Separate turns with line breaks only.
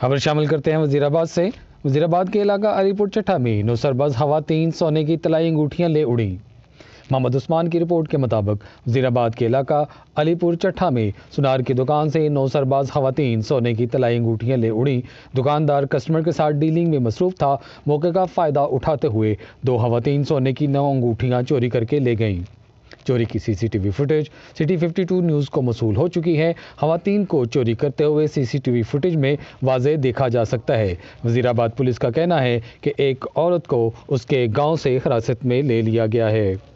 खबर शामिल करते हैं वजीराबाद से वजीराबाद के इलाका अलीपुर चट्ठा में नौसरबाज तीन सोने की तलाई अंगूठियाँ ले उड़ी मोहम्मद उस्मान की रिपोर्ट के मुताबिक वजीराबाद के इलाका अलीपुर चट्ठा में सुनार की दुकान से नौसरबाज खातन सोने की तलाई अंगूठियाँ ले उड़ी दुकानदार कस्टमर के साथ डीलिंग में मसरूफ था मौके का फ़ायदा उठाते हुए दो खातन सोने की नौ अंगूठियाँ चोरी करके ले गईं चोरी की सीसीटीवी फुटेज सिटी 52 न्यूज़ को मसूल हो चुकी है खातन को चोरी करते हुए सीसीटीवी फुटेज में वाज देखा जा सकता है वजीराबाद पुलिस का कहना है कि एक औरत को उसके गाँव से हिरासत में ले लिया गया है